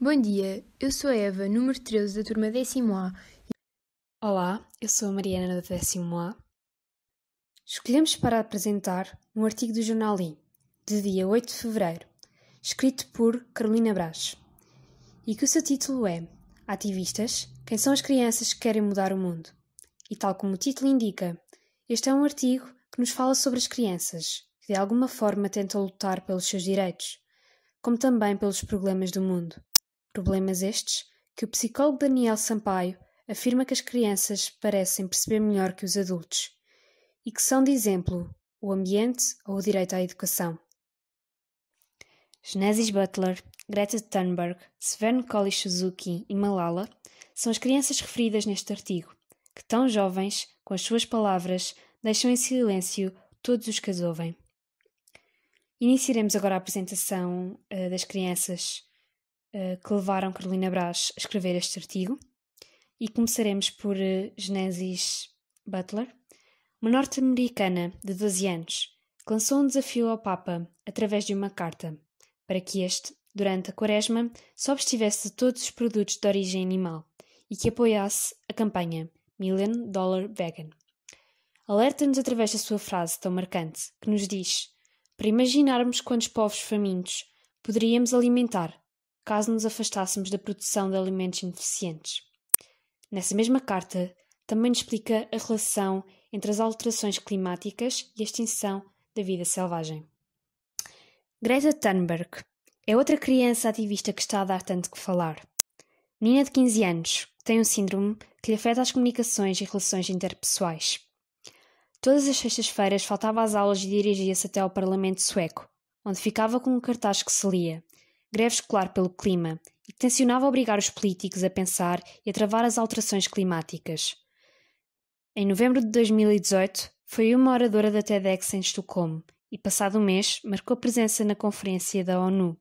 Bom dia, eu sou a Eva, número 13 da turma 10A. Olá, eu sou a Mariana da 10A. Escolhemos para apresentar um artigo do jornal I, de dia 8 de fevereiro, escrito por Carolina Brás, e que o seu título é Ativistas, quem são as crianças que querem mudar o mundo? E tal como o título indica, este é um artigo que nos fala sobre as crianças, que de alguma forma tentam lutar pelos seus direitos, como também pelos problemas do mundo problemas estes que o psicólogo Daniel Sampaio afirma que as crianças parecem perceber melhor que os adultos e que são de exemplo o ambiente ou o direito à educação. Genesis Butler, Greta Thunberg, Sven Colley Suzuki e Malala são as crianças referidas neste artigo, que tão jovens, com as suas palavras, deixam em silêncio todos os que as ouvem. Iniciaremos agora a apresentação uh, das crianças eh, que levaram Carolina Brás a escrever este artigo. E começaremos por eh, Genesis Butler, uma norte-americana de 12 anos, que lançou um desafio ao Papa através de uma carta, para que este, durante a quaresma, só abstivesse de todos os produtos de origem animal e que apoiasse a campanha Million Dollar Vegan. Alerta-nos através da sua frase tão marcante, que nos diz: Para imaginarmos quantos povos famintos poderíamos alimentar caso nos afastássemos da produção de alimentos ineficientes. Nessa mesma carta, também nos explica a relação entre as alterações climáticas e a extinção da vida selvagem. Greta Thunberg é outra criança ativista que está a dar tanto que falar. Menina de 15 anos, tem um síndrome que lhe afeta as comunicações e relações interpessoais. Todas as sextas-feiras faltava às aulas e dirigia-se até ao Parlamento Sueco, onde ficava com um cartaz que se lia greve escolar pelo clima e que tensionava obrigar os políticos a pensar e a travar as alterações climáticas. Em novembro de 2018, foi uma oradora da TEDx em Estocolmo e, passado um mês, marcou presença na conferência da ONU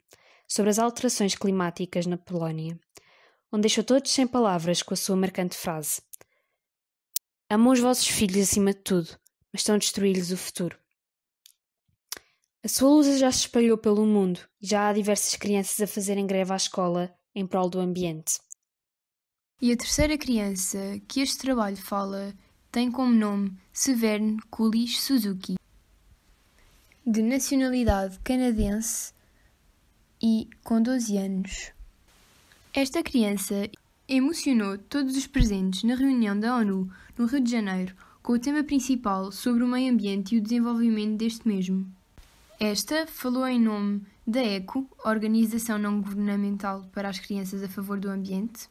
sobre as alterações climáticas na Polónia, onde deixou todos sem palavras com a sua marcante frase: Amam os vossos filhos acima de tudo, mas estão a destruir-lhes o futuro. A sua luz já se espalhou pelo mundo e já há diversas crianças a fazerem greve à escola em prol do ambiente. E a terceira criança que este trabalho fala tem como nome Severne Coolidge Suzuki, de nacionalidade canadense e com 12 anos. Esta criança emocionou todos os presentes na reunião da ONU no Rio de Janeiro com o tema principal sobre o meio ambiente e o desenvolvimento deste mesmo. Esta falou em nome da ECO, Organização Não Governamental para as Crianças a Favor do Ambiente.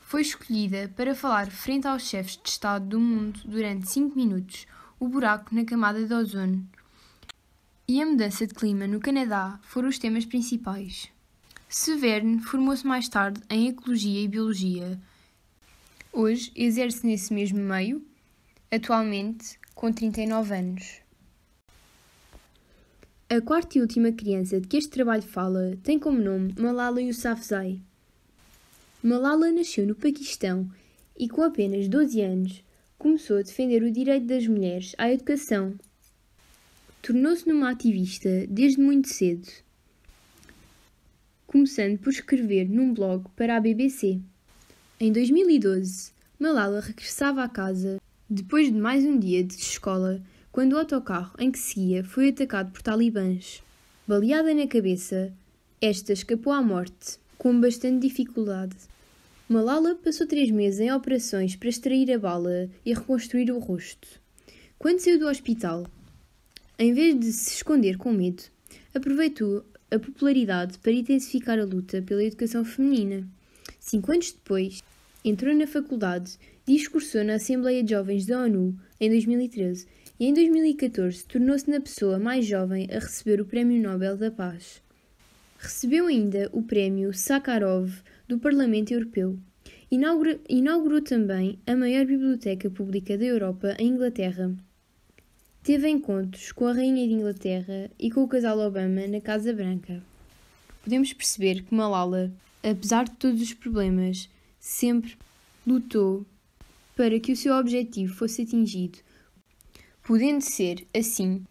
Foi escolhida para falar frente aos chefes de Estado do mundo durante 5 minutos o buraco na camada de ozono e a mudança de clima no Canadá foram os temas principais. Severne formou-se mais tarde em Ecologia e Biologia. Hoje exerce nesse mesmo meio, atualmente com 39 anos. A quarta e última criança de que este trabalho fala tem como nome Malala Yousafzai. Malala nasceu no Paquistão e, com apenas 12 anos, começou a defender o direito das mulheres à educação. Tornou-se numa ativista desde muito cedo, começando por escrever num blog para a BBC. Em 2012, Malala regressava à casa depois de mais um dia de escola quando o autocarro em que seguia foi atacado por talibãs. Baleada na cabeça, esta escapou à morte, com bastante dificuldade. Malala passou três meses em operações para extrair a bala e reconstruir o rosto. Quando saiu do hospital, em vez de se esconder com medo, aproveitou a popularidade para intensificar a luta pela educação feminina. Cinco anos depois, entrou na faculdade e discursou na Assembleia de Jovens da ONU em 2013 e em 2014 tornou-se na pessoa mais jovem a receber o Prémio Nobel da Paz. Recebeu ainda o Prémio Sakharov do Parlamento Europeu. Inaugura, inaugurou também a maior biblioteca pública da Europa em Inglaterra. Teve encontros com a Rainha de Inglaterra e com o casal Obama na Casa Branca. Podemos perceber que Malala, apesar de todos os problemas, sempre lutou para que o seu objetivo fosse atingido podendo ser, assim,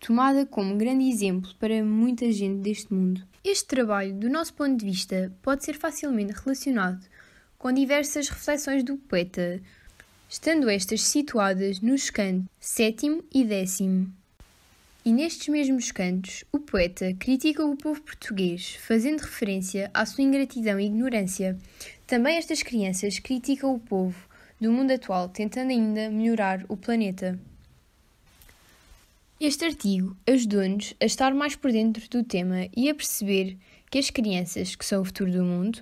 tomada como grande exemplo para muita gente deste mundo. Este trabalho, do nosso ponto de vista, pode ser facilmente relacionado com diversas reflexões do poeta, estando estas situadas nos cantos sétimo e décimo. E nestes mesmos cantos, o poeta critica o povo português, fazendo referência à sua ingratidão e ignorância. Também estas crianças criticam o povo do mundo atual, tentando ainda melhorar o planeta. Este artigo ajudou-nos a estar mais por dentro do tema e a perceber que as crianças, que são o futuro do mundo,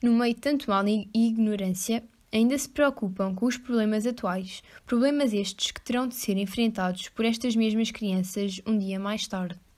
no meio de tanto mal e ignorância, ainda se preocupam com os problemas atuais, problemas estes que terão de ser enfrentados por estas mesmas crianças um dia mais tarde.